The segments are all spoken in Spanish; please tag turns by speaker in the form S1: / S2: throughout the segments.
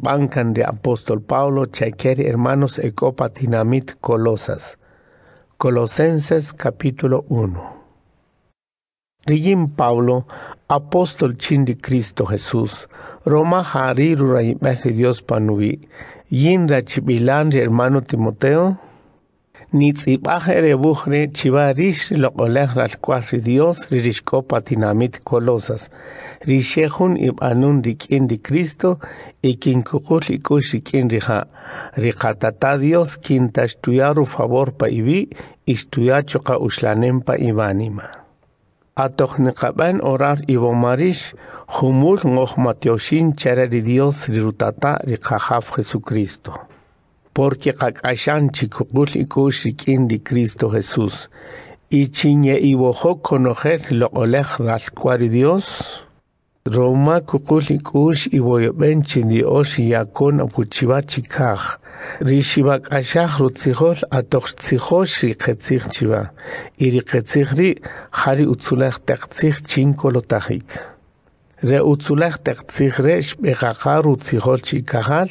S1: bancan de apóstol Pablo chequeri hermanos ecopatinamit colosas. Colosenses capítulo 1. Rijin Pablo, apóstol chin de Cristo Jesús, Roma hariru Dios panubi, yin rachibilan hermano Timoteo, Nitzibaje bujre chivarish lokoleh ralcuas Dios ririshkopa tinamit colosas. Rishehun ibanun rikin di Cristo y y ikush rikin riha. Rihatata Dios kintastuyaru favor pa ibi istuyacho ka uslanem pa ibanima. Atok nekaban orar marish humul ngoh matioshin chera di Dios rirutata rikahaf Jesucristo. porque qaqashan chikugul ikush ikindi Cristo Jesús. Y chiñe y bojo conocer lo oleg rascuar Dios. Roma kukul ikush y boyo benchin di os y yakon apuchiba chikaj. Rishiba kashaj rutzijos atox tzijos y ketzij chiva. Y riketzij ri jari utzulaj tekzij chinko lo tajik. Reutzullajtaq tzikre'shp'iqa qha rutzijolchikajal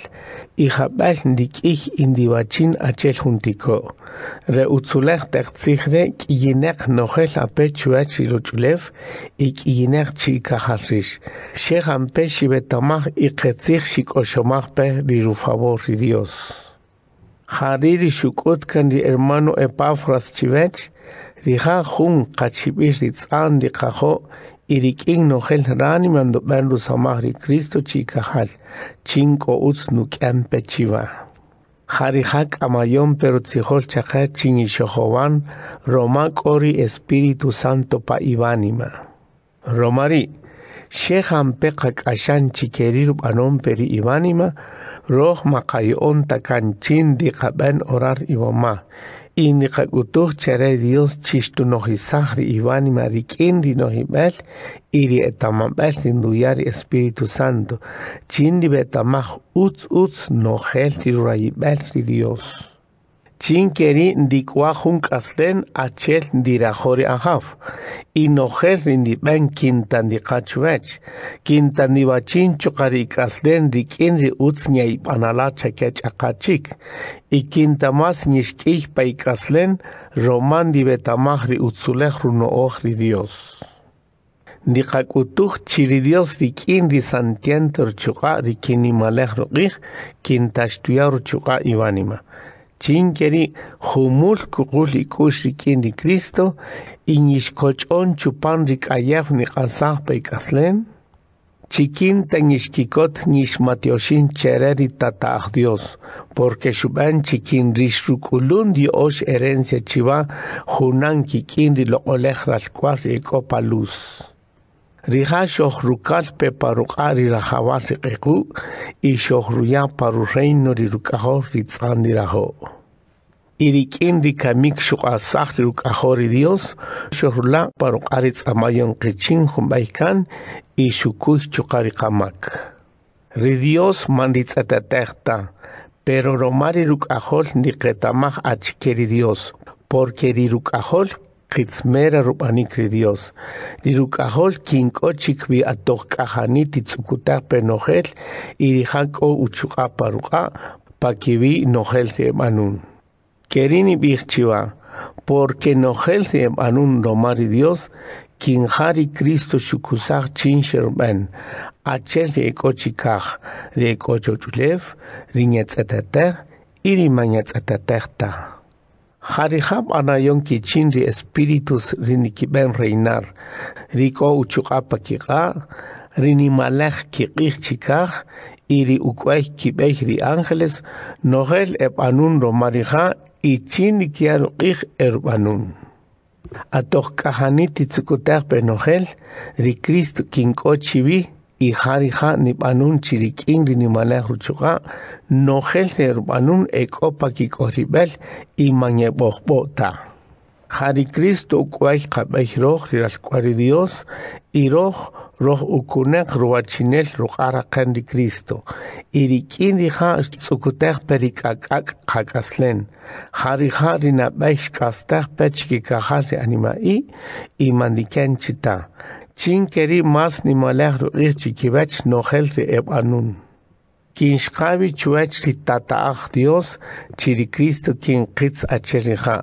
S1: ijab'al ndik'ij indiwachin achel juntikoo. Reutzullajtaq tzikre' k'iyinaq nojel apech chuwach iluch'ulew y k'iyinaq chikajal rish. Xe jampe xibetamaj iqetzij xik'oxomajpe rirufavor ri Dios. Hariri xuk'utkan ri hermano Epafras chivech, riha jun qachib'ij ri tz'an riqajo' iriqinno helranimando ɓenru samahri cristo chica hal chinko nu q'empe chiva hari amayon pero chaka chingi shohovan roma q'ori Espiritu santo pa ivanima. romari shejanpeqa k'ashanchi ivanima, roh ibánima roj takan chin diqab'en orar ivoma, y Kakutu chere Dios Chistu no Iván marik'in iri iri bel rinduya induyari Espíritu Santo chindi betamach utz utz Rai rirurayib'el ri Dios Chinkeri ndikwa hunk'aslen achel dirajori ajaf. Inojel rindipen Y Kintandibachin y rik'inri utz ñayp'analacha kach'aqachik. Ikintamas di romandi betamajri Utsulexru Ohri Dios. Dikakutuk chiri Dios rik'inri santiento rchuqa rikinimalej ruq'ij kintaxtuya rchuqa Ivanima. Chinkeri humulku qulikushi kini Cristo inishkoch'on chupan kasah Pekaslen kaslen Chiquinta nishkikot nishmatioshin chereri tatah Dios, porque shuban chiquin rishrukulun os herencia chiva, Hunan kikin rilolejral cual luz. რიხაშოხ რუკალ პეპარუყარი რახავალი ყეკუ იშოხრუია პარურეინორი რუკახორ ვიწანდირაჰო ირიკინდი კამიქშუყა სახლი რუკახორი დიოს შოხრულა პარუყარი წამაიონ ყიჩინ ხუმბაიკან იშუკუი ჩუყარი ყამაკ რიდიოს მანდიწატა ტეხტა პერო რომარი რუკახოლ ნიყეტამახ აჩქერი დიოს პორკერი რუკახოლ qitzmera de Dios. Lirukahol kinkochik vi atoj kajaniti tzukutaj Uchuka irijanko uchuqapa Dios pakivi manun. Kerini bichiva, porque se manun romari Dios, kinjari Cristo shukusaj chinsherben, achel riekochikaj, riekochochulev, riñetzatatej, irimañatzatatejta. Harihab anayon chindi espiritus rini kiben reinar. Riko uchukapa kika rini malaj ich iri ukway ki ri ángeles, nogel eb anun romarija, y kiaru qih erbanun atok kahaniti kajaniti nohel benogel, ri kinko I hari ha ni banun chirik ing ni malah rutuka noher ser ekopa kikoribel i mañebopota hari kristo kuai khabiroh di das dios iroh roh ukunek ruatinel ruqaraken di kristo irikini ha sukutah perikakak kakaslen hari harina baish kastah petchikakahati ani mai i mandikenchita چین کری ماس نیماله رو ایخ که بچ آنون کنش قاوی چوچ ری تا تا اخ دیوز چی ری کریستو کن قیتز اچه ری خا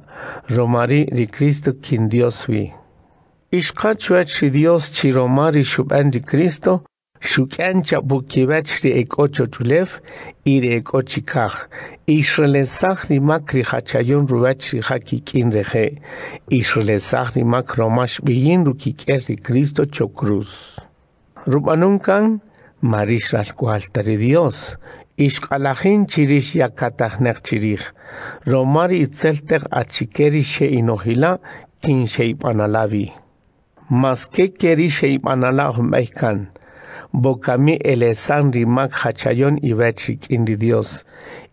S1: رو ری کریستو دیوز وی ایش قا چوچ ری دیوز چی روماری ماری ری کریستو Shukancha bukibach de ekocho chulev y de ekochikaj. Israelesach ni makri hachayon rubach hakikin reje. Israel ni makromash biyin rukikerri Cristo chocruz. Rubanunkan marish tari Dios. Ishkalahin chirish yakatajnek chirij. Romari itzelteg achikeri she inohila kinsheipanalavi. Mas Maske querishe ipanalahum bokami ele rimak hachayon ibechik indi Dios.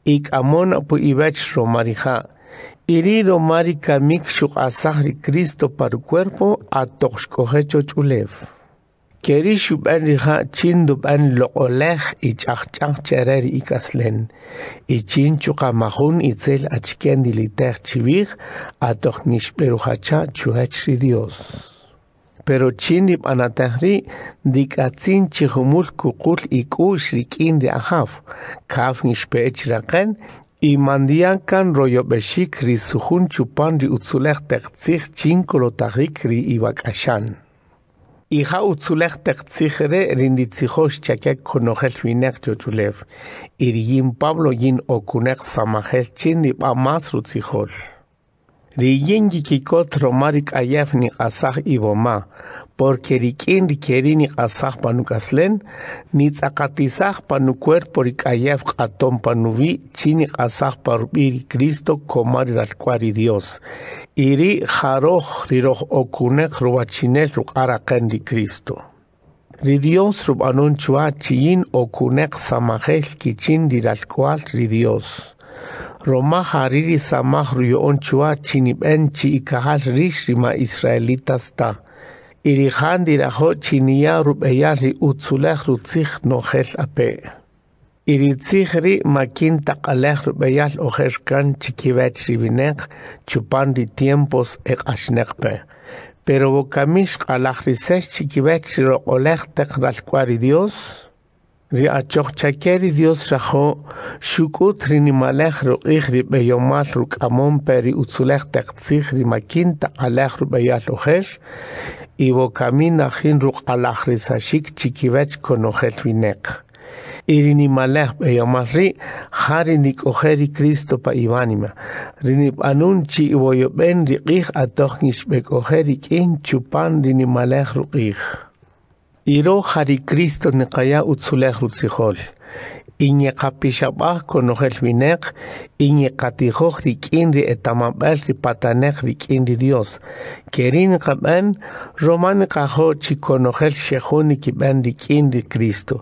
S1: Ik amon apu ibech romarija. Iri romari kamik shuk asahri Cristo paru cuerpo a toxcohecho chulev. Keri shuban riha chinduban loolej ichachchach cherer ikaslen. Ichin chukamahun itzel achken dilitech chivig a hacha Dios. pero chini anatajri dikatzin chihumul kukul ikush rikin de ahaf, kaf nishpech raken, y mandian kan beshik ri suhun chupan ri utzulech tektzich chinkolo tajik ri ibakashan. Ija utzulech Rindi rinditzihosh chakek konohel vinek chochulev, ir yin Pablo yin okunek samahel chin ib masru rutzihol. riyengi kikot romarik ayaf ni iboma, porque rikin rikeri ni panukaslen panu ni panu cuerpo rik ayaf panuvi, chini par parubiri Cristo komari rarkwari Dios. Iri jaroj riroj okunek rubachinel rukaraken di Cristo. Ridios rub o chiyin okunek samajel kichin diralkwal ri Dios. Roma hariri samahruyo onchua chinibenchi ikahal rishima israelitas ta. Irijandirajo chiniya rubeyali utzuleh no nojel ape. Iritzihri makin taqaleh rubeyal Oheskan chiquibech ribinek rivinek chupandi tiempos eqashnekpe. Pero bokamishq alajrisech chiquibech roqoleh teqralkuari Dios. Ri achoqchakeri Dios rajo xukut rinimalej ruq'ij ri b'eyomal peri ri utzulej teqtzij rimakinta alej rub'eyaj ojel y bocamin ajin ruq'alaj risachik chikibech konojel winneq. irinimalej b'eyomal ri' ja rinik'ojel ri kristo pa ibanima rinib'anunchi iwoyob'en ri q'ij atoj nixb'ek'ojel ri k'in chupan rinimalej ruq'ij Iro Hari Haricristo niqaya utzuleq rutzijol. Iñiqapixapaj konojelvineq, iñiqatijoj rik'in ri etamab'al ri Patanek rik ri Dios. Kerin qab'an, romani qajochi shehoni ki ben rik ri Cristo.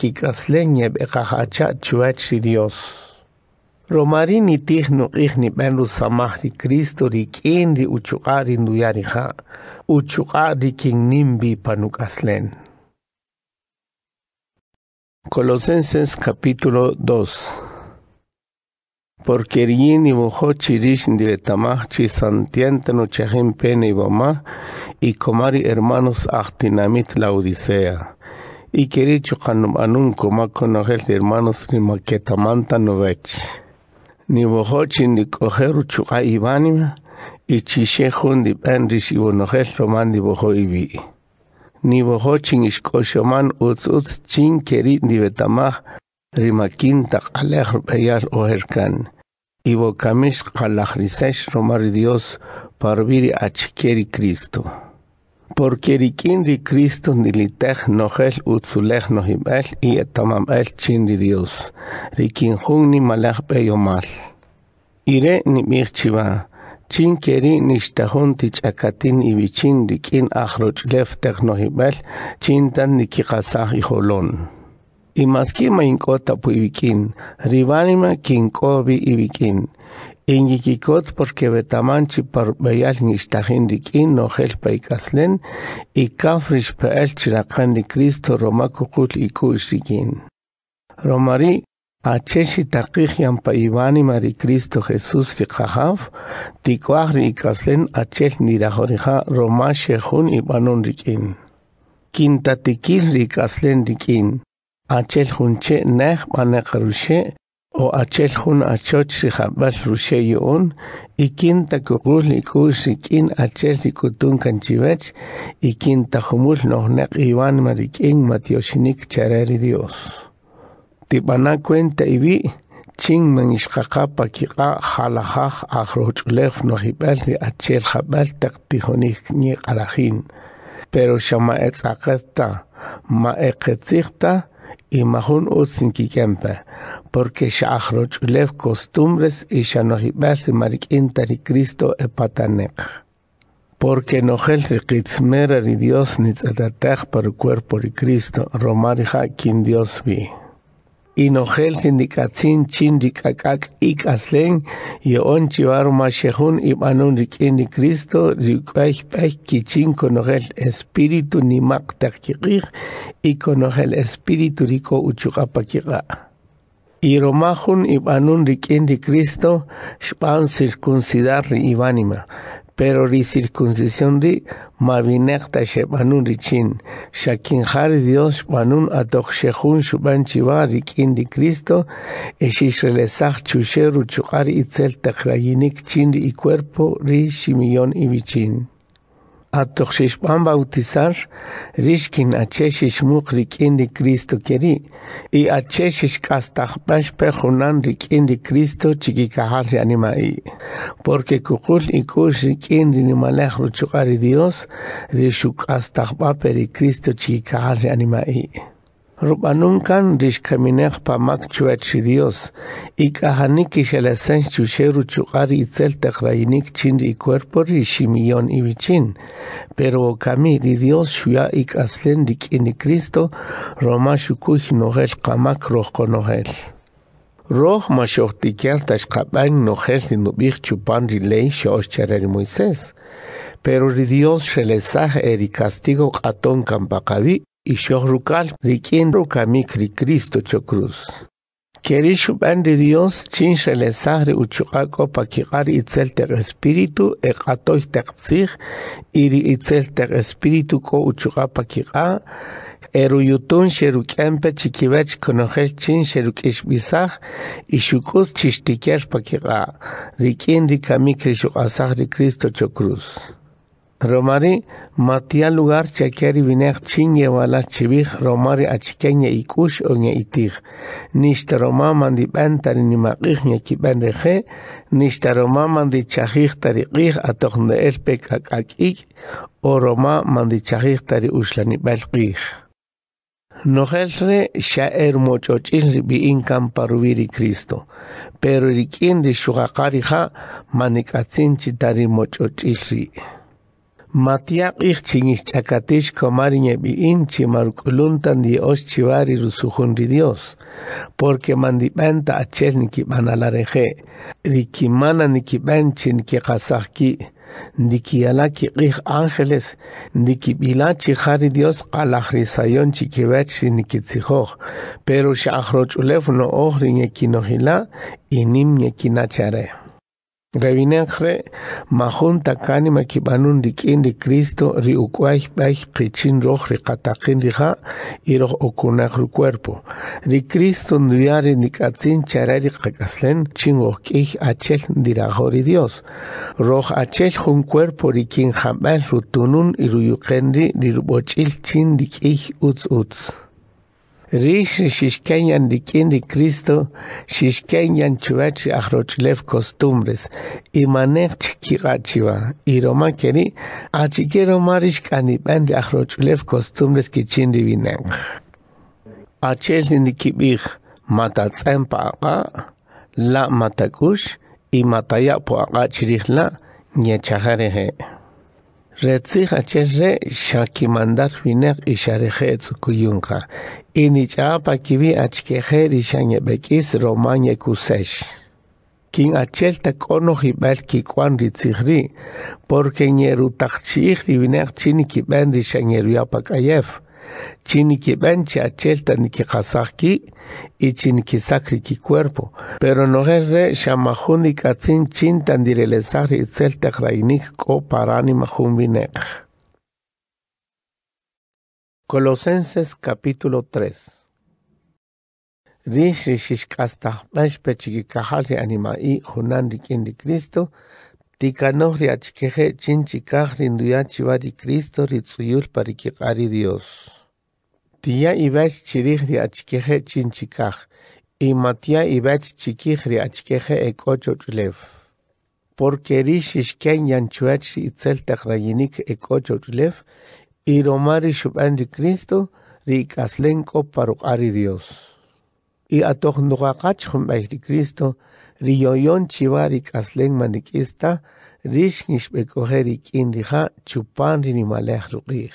S1: ki kaslenye be kahacha chuwach ri Dios. Romarin itij ihni nib'an rusamaj ri Cristo rik ri uchuq'a ri ha'. di king nimbi panukaslen. Colosenses capítulo 2 Por rien y bohochi chirishin de betamachi no pene y boma y comari hermanos achtinamit la odisea y quericho canum anun coma hermanos que tamanta novech ni bojo ni y hundi penris román roman dibojo ni Nibojo Ni iscoshoman uts uts chin keri nibetamah rimakin quinta alej beyar oherkan. Ibo kamis kalahrisesh romar Dios parviri achkeri Cristo. Porque rikindri Cristo nilitej nojel utzulej nojibel y chin di Dios. Rikinjun ni malej beyomal. Ire ni mirchiva. chinkeri nishtajun tich'akatin ibichin rik'in ajroch'leftej no'jib'el chintan nikiqasaj ijolon imaskima ink'ota pu ibik'in ribanima kink'obi ibik'in inyikikot porque betamanchi parpeyal nishtajin rik'in nojel payk'aslen ikaf rixpe'el chiraqan ricristo romaku qutl ik'ux rik'in romari Acheshi taqiqyan pa Ivani Mari Cristo Jesús tikwahri tikuahri ikaslen achel nirahoriha Roma shehun ibanun rikin. Quinta tiquil rikaslen rikin, achel hunche nech banek o achel hun achoch rihabal rushe yoon, ikinta kukuh likush rikin achel rikutun kanchivech, ikinta humul nohnek Ivani Mari Matioshinik chareri Dios tipanacuentaypi chinman ixqaqapa kiqa' jalajaj no nojib'al ri'acheel takti taq ni Arahin pero xama e ma e ma y Mahun usin kempa, porque shahrochulef costumbres y xanojib'al marik ri cristo e patanek. porque nojel Dios ri dios para el cuerpo ri cristo romari quien dios vi inojel sindikatzin chindikakak ikaslen yoon chivar mashehun imanun de Cristo rikuaj pech kichin espiritu espíritu nimak takikir y conojel espíritu rico uchukapakika. Iromajun imanun de Cristo span circuncidar ibanima pero la circuncisión de mavinecta shebanun richin, shakinjar Dios banun atok shehun shuban chiva rikin di Cristo, eshishrelesach Chusheru chukar itzel tachlayinik chin y cuerpo ri shimion y bichin. atoqshishb'an bautizar rixkin achexish muq rik'in Cristo keri y achexish k'astajb'an xpe junan rik'in Cristo chikikajal i porque kuqul ik'ux rik'in rinimalej Chukari Dios rixuk'astajb'ape ri Cristo chikikajal i Rupanunkan Pamak Chuachi Dios, y ahaniki xelesen chuxeru Chukari itzel teqrayinik chinri cuerpo rishimion vicin, pero kamir Dios xua ik in Cristo, Roma nohel nohel. qamak rojko nogel. Roj mashohtikiar nohel chupan rilei Moisés, pero ri Dios shelesaj eri castigo katon kampakavi, rucal riquín mikri Cristo chocruz. Querishu ban de Dios, chincha le sagre pa paquigar itzel ter espíritu, ecatoy terzig, iri itzel ter espíritu co eru yutun eruyutun xerukempe chikivech conojel chin xerukishbisaj, pa chistiquer rikin riquín ricamicri xuasagri Cristo chocruz. Romari matia lugar chakeri vinek chinge wala chibih romari achikenya ikush o nye itih. Nishta roma mandi bantari ni maqih nye ben reje, nishta roma mandi chahih tari qih atoh neer ak akik, o roma mandi chahih tari ushlani bal qih. Nohelre shaer bi inkam paruviri Cristo, pero rikin de shugakari ha manikatsin chitari mocho ri. Matiaq'ik chinichakatishka mari ñep'inchi mark'uluntan di Oschivari rusukunri Dios, porque mandip'anta achel ki rikimana nikib'anchi ki alaki q'ij ángeles, bilachi qhari Dios qalajrisayonchi kibachri nikitzijoj, pero xa'aj Pero no'oj ri ñekinojilaj y nim Revinejre majunta kanima kibanun dik'in Cristo riuqwaj baj kichin roj riqataqin riqa Iroh ukunaq cuerpo. Ri Cristo nduyari nik'atzin charari kakaslen chingo kich achel dirajori Dios. Roj achel hun cuerpo rikin jambal rutunun iruyuqenri riruboch'il chin dikich Uts Uts. Ρίχνει σισκένιαν δικαίνει κρίστο, συσκένιαν τζουέτζει αχροτζουλεύει κοστούμπρες. Η μανέχτς κυκάτζει Η Ρωμά κερί, ατζικέ και ρίχνει πέντρει αχροτζουλεύει κοστούμπρες, και βινέγκ. Ατζέσνει νίκη πήχ, μάτα τσέμπ λα ματακούς, η μάτα που πω αγκάτζει Ρετσί χατσέζε σακιμαντά θυνέκ ισαρεχέ του κουγιούνκα. Είναι η τσάπα κυβί ατσκεχέ ρισανε πεκίς ρομάνιε κουσέσχ. Κι είναι ατσέλτα κόνο χιπέλ κυκουάν ριτσίχρι, πόρκε νερού τακτσίχρι βινέκ τσίνι κυπέν ρισανε ριόπα chiniki benchi ni que kasaki y que sacri ki cuerpo. Pero no es re shamahuni katzin chintan relezar y celta grainik ko parani mahumbinek. Colosenses capítulo 3 Rish rishishkastah anima animai hunan rikin de Cristo Ticanoj chinchikaj chikaj chivari Cristo ritzuyul rikiqari Dios. Tia ibech chirij riachkejechin chikaj, matia ibech chikij ecocho ekochochlev. Porque rishishken yanchuach itzeltaj rayinik romari Romari shubán Cristo rikaslenko parukari Dios. Y atoj nuqaqachjum Cristo, riyoyonchiwah rik'aslinmaniquistah rix nixp'ekojej ri k'in ri ja' chupan ri nimalej ruq'iij.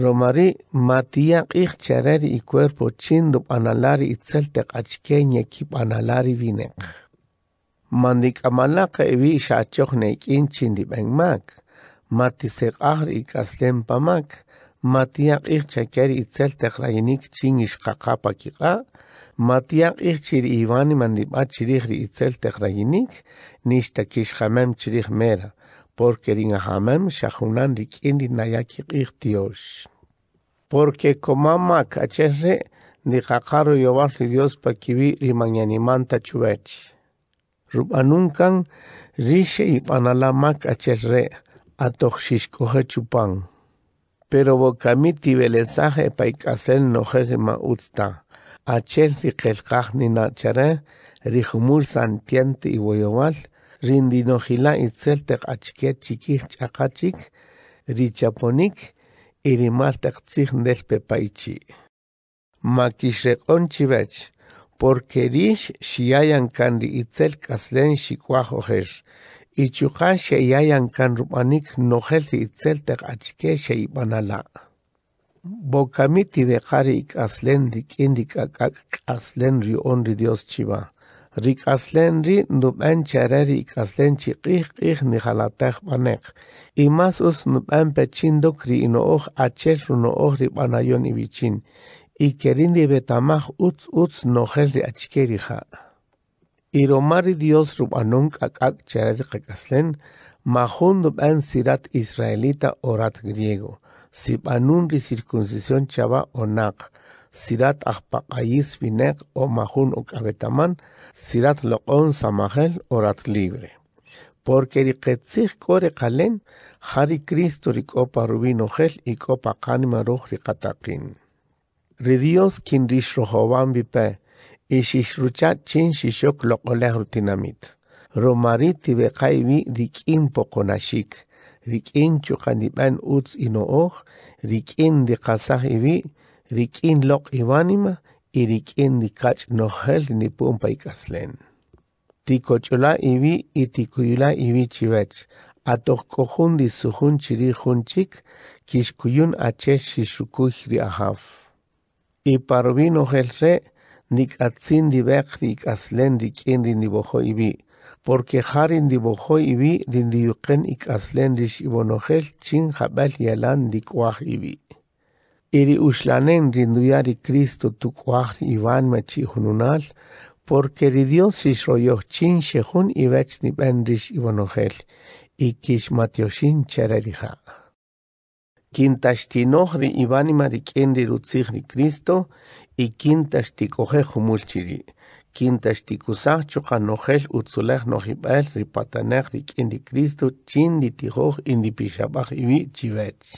S1: Romari matiya' q'iij chare ri icuerpo chin ndub'anala' ri itzel teq achkej ñekip'anala' ri vineq. Manik'amala' qe'b'ix xachoj ne'k'in chin ri b'enmaj matiseq'aj ri ik'aslenpamak, matiya' q'iij cheke ri itzel teq rayinik chin ixqaqapa kiq'a' Matiaq iqchiri Ivani mandib'a chiriqri itzeltaq rayinik hamem Chiri mera, porque shahunan xajunan nayaki ich Dios. Porque comama k'achesri Dios, yowalri pa' rimañanimanta Rub'anunkan rishe ip'analama chupan. Pero bokami tibelesaje paik'asel ma a chensi kelkaj nin achara rijumul san tient iwoyowal rindinojila itzel tekachke chikij ch'akachik richaponik irimal tekzij nel pepaichi makixrek'onchivech porque rix xiayan kandi itzel kaslen xikuaj ojex ichuqan xeyayan kan rup'anik nojel itzel tekachke xeipanala' Bocamiti de qari k'aslenri k'indi k'akak k'aslenri onri Dios chiva. Rik'aslenri nub'an charari qiq qiq ni nijalataq banek Imas us no pechindoq ri'ino'oj achel runo'oj rib'anayon ibichin. betamach betamaj utz utz nojel riachke rija. romari Dios rubanun k'ak'ak charari qak'aslen, majun nub'an sirat israelita orat griego. di circuncisión chava onak. Sirat Ajpacayis vinek o Mahun Ukabetaman, Sirat Loqon Samahel Orat Libre. Porque Riketzich Kore Kalen, Hari Cristo Ricopa Rubino Gel y Copa Kanima ri Ridios quien Rishrohoban Bipe, y Chin Shishok Loqoleh Rutinamit. Romariti vi Dikin Pokonashik. rik'in chuqanip'an utz ino'oj rik'in diqasaj iwi' rik'in loq' iwánima y rik'in nikach nojel nipunpa ik'aslén tikoch'olaj iwi' y tikuyulaj iwi chiwech atojk'ojun di sujun chiri jun chik kixkuyun achej xixukuj ri ajaw iparowi nojel re' nik'atsin di beq ri ik'aslén rik'in ri nibojo iwi' porque harin di bojo vi din di yuqen ik aslen rish chin jabal yalan di y vi. Iri ushlanen rinduyari Cristo tu kuaj van machi hununal, porque ri Dios ishroyoh chin shehun vech ni ben rish ibonojel, ikish matioshin chereriha. Quintastinoh ri y marikendi rutzih ni Cristo, y quintastikoje humulchiri. kintaxtikusajchuqa nojel utzulej nojib'el ripatanej rik'in ri cristo chin ritijoj indipixab'aj iwi' chibech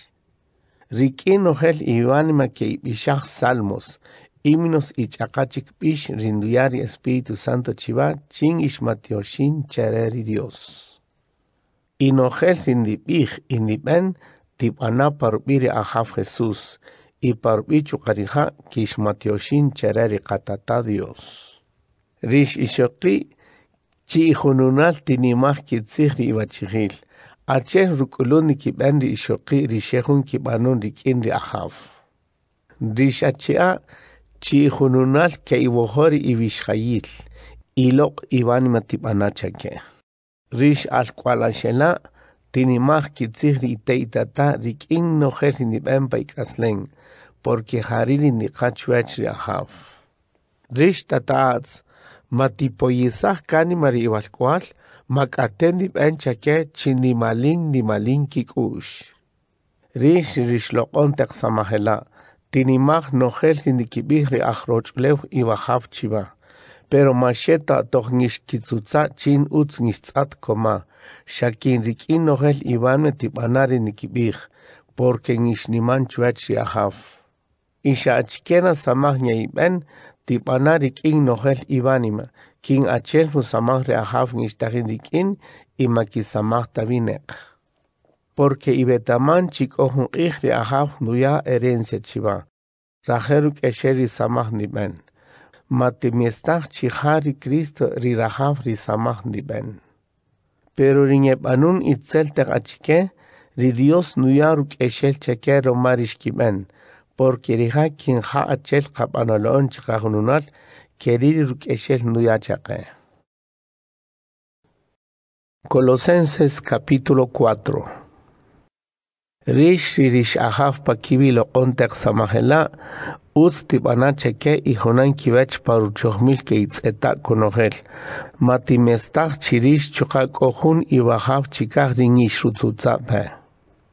S1: nohel nojel iwanma keib'ixaj salmos imnos ich'aqachik rinduyari, rinduya espíritu santo chiva chin ixmatioxin chere ri dios y nojel rindib'ij indib'en tib'ana tipana ri ajaf jesús y pa chuqarija kixmatioxin chere qatata dios ρ οισοκή τ χουνουνάλ την ημάχκι τίχνη βασιγήλ, ατέ ρουκλόνικι πέν οκή ρησεχουν κ πανούντι κίνδρ φ τα τ χουνουνάλ και οιβοχόρ η βισχαήλ, Ηλο οιβάνημα τι πανάσακ ρίσ αλκλασελά την οιμάχκι τίχνη τ τατα δικ ίν νο χέθην ν πέπα κασλεν, πορκ χρίνη ν χά έ matipoyisaj mari iualkual, makatendip enchakej chinimalin nimalin kikux. Rix rixloqontej samajela, tinimaj nojel sinikibij riajrochleu iwajab chiva. Pero macheta tojnixkitzutza chin utznitzat coma, xakin rik'in nojel ibanme tipanari nikibij, porque nixniman chuach riajab. Ixa samaj Tipana rikin nohel ibanima, kin achel musamah reahaf nishtahidikin ima kisamah tabinek. Porque ibetaman chikohun ih reahaf nuya herencia chiba. Rajeru kesheri samah niben. Matimiestah chihari Cristo rirahaf risamah niben. Pero riñepanun itzel tegachike, ri Dios nuya rukeshel cheke romarishkiben. porque porkiriha kinha achel qapanolon chiqajununal keril nuya nuyachaqa. Colosenses capítulo 4 Rish rish ahaf pa kibi lo ontek samahela uz usti cheke i honan kivech paru chokmil ke itz itzeta konohel. Mati Matimestach chirish kohun i wahaf chikah ringi ringish rutzutzape.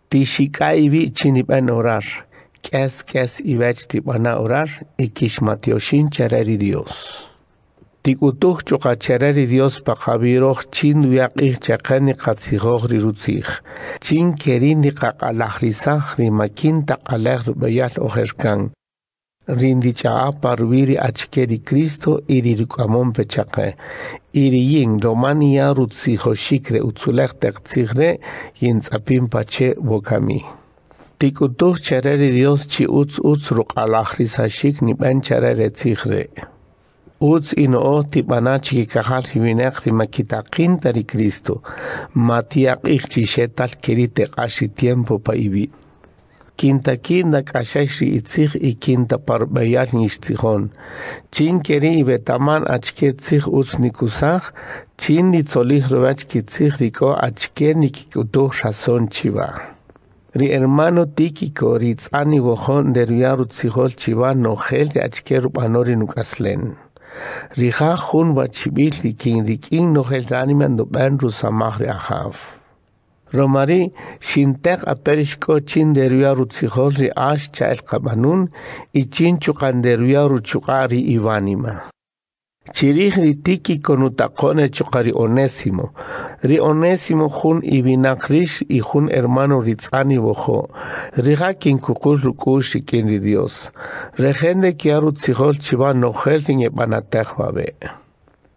S1: Tishikaibi chinipen orar. Kes kes ibechti van orar y kishmatioshin Chereri Dios. Tikutuj chuqa Dios pa Chin chin uyaqij Chakani qatsijoj rirutsij. Chin kerini qaqalaj makinta qalaj bayal ojerkan. Rindi achkeri Cristo iri Iri yin Romania rutsijo shikre utsulej yin pache bokami. დიკუდო ჩერერი დიოს ჩი უც უც რუყალახრისა შიგნი პენ ჩერერე ციხრე უც ინო ტიპანა ჩი კახალ ჰივინე ხრიმა კიტა ყინტარი ქრისტო მათია ყიხჩი შეტალ ქირიტე ყაში ტიემპო პაივი კინტა კინდა კაშაში იციხ ი კინტა პარბაიალ ნიშციხონ ჩინ კერი ივე ტამან აჩკე ციხ უც ნიკუსახ ჩინ ნიცოლი ჰრვაჩკი ციხ რიკო აჩკე ნიკი კუდო შასონ ჩივა ri hermano Tíquico ritzani wojón derviaru tzijol chivano gel yachkeru panori nukaslen. Rija jun bachibili kin rikin no gel daniman do benru samahri ahav. Romari shintek aperishko chin derviaru tzijol ri ash chael kabanun y chin chukan derviaru chukari ivanima. Chirih tiki konutakone chokari onésimo. Ri onésimo jun ibinakrish y jun hermano ritzani bojo. Riha quien kukul rukush y di Dios. Rehende kiaru tzihol chivano helsin epanatech babe.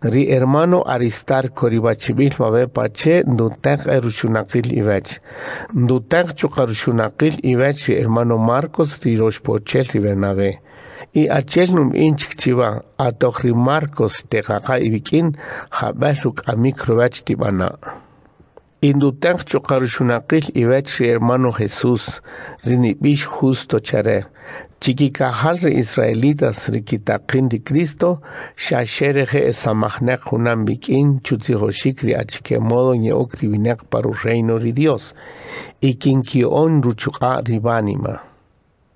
S1: Ri hermano aristar ribachimil babe pache dutech erushunakil ivech. Dutech chokarushunakil ivech hermano Marcos riroshpochel ribernabe. Y chiva a markos Marcos y vikin hab'ashu k'amik ruwach tib'ana. Indutaq karushuna y ri hermano Jesús rini Bish justo chare. Chikikajal ri israelitas rikitaqin di Cristo xaxereje esamajnaq junan bik'in chutzijoxik modo Vinak para paru reino ri Dios. y ruchuqa' ruchuka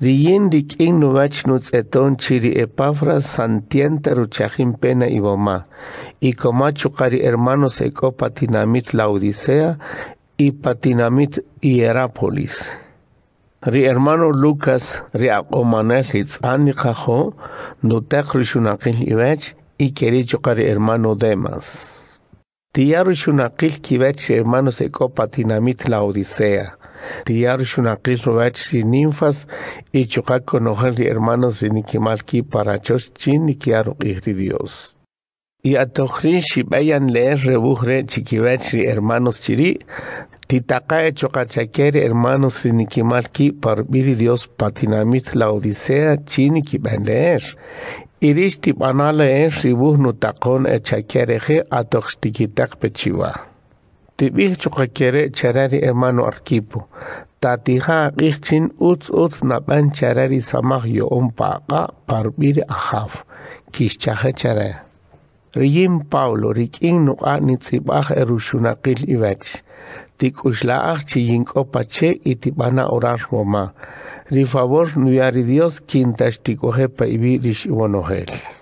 S1: Riyindik in novachnutz eton chiri epafras santienta ruchajin pena y boma. Y comacho hermano hermanos eko patinamit la Odisea y patinamit Hierápolis. Ri hermano Lucas ri omanelitz ani cajo nutek rushunakil ibech y quericho chukari hermano Demas. Tiarushunakil kibech hermanos eko patinamit la tiyar xunaqis ruwach ninfas ichuqa conojan ri hermanos inikimalki para choschin nikiaro Dios. Y atojrin shibayan leer rebuhre re hermanos chiri, titaqa echoqachaker hermanos Par parbiri Dios patinamit la odisea chinikiban leer. Irish tipanala en ribuj nutaqon echakereje atoxtikitaq pechiwa. tibih chukakere charari emano arkipu. Tatija gichin uts uts napan charari samaj yo ompaqa parbir kischa Kischaje charaya. Rijim Paulo rikin nuqa Ivech Tikushla ibach. Tikuxlaaj Opache itibana orar moma. Rifavor nuyari Dios quintas tikojepa ibi rishibonojel.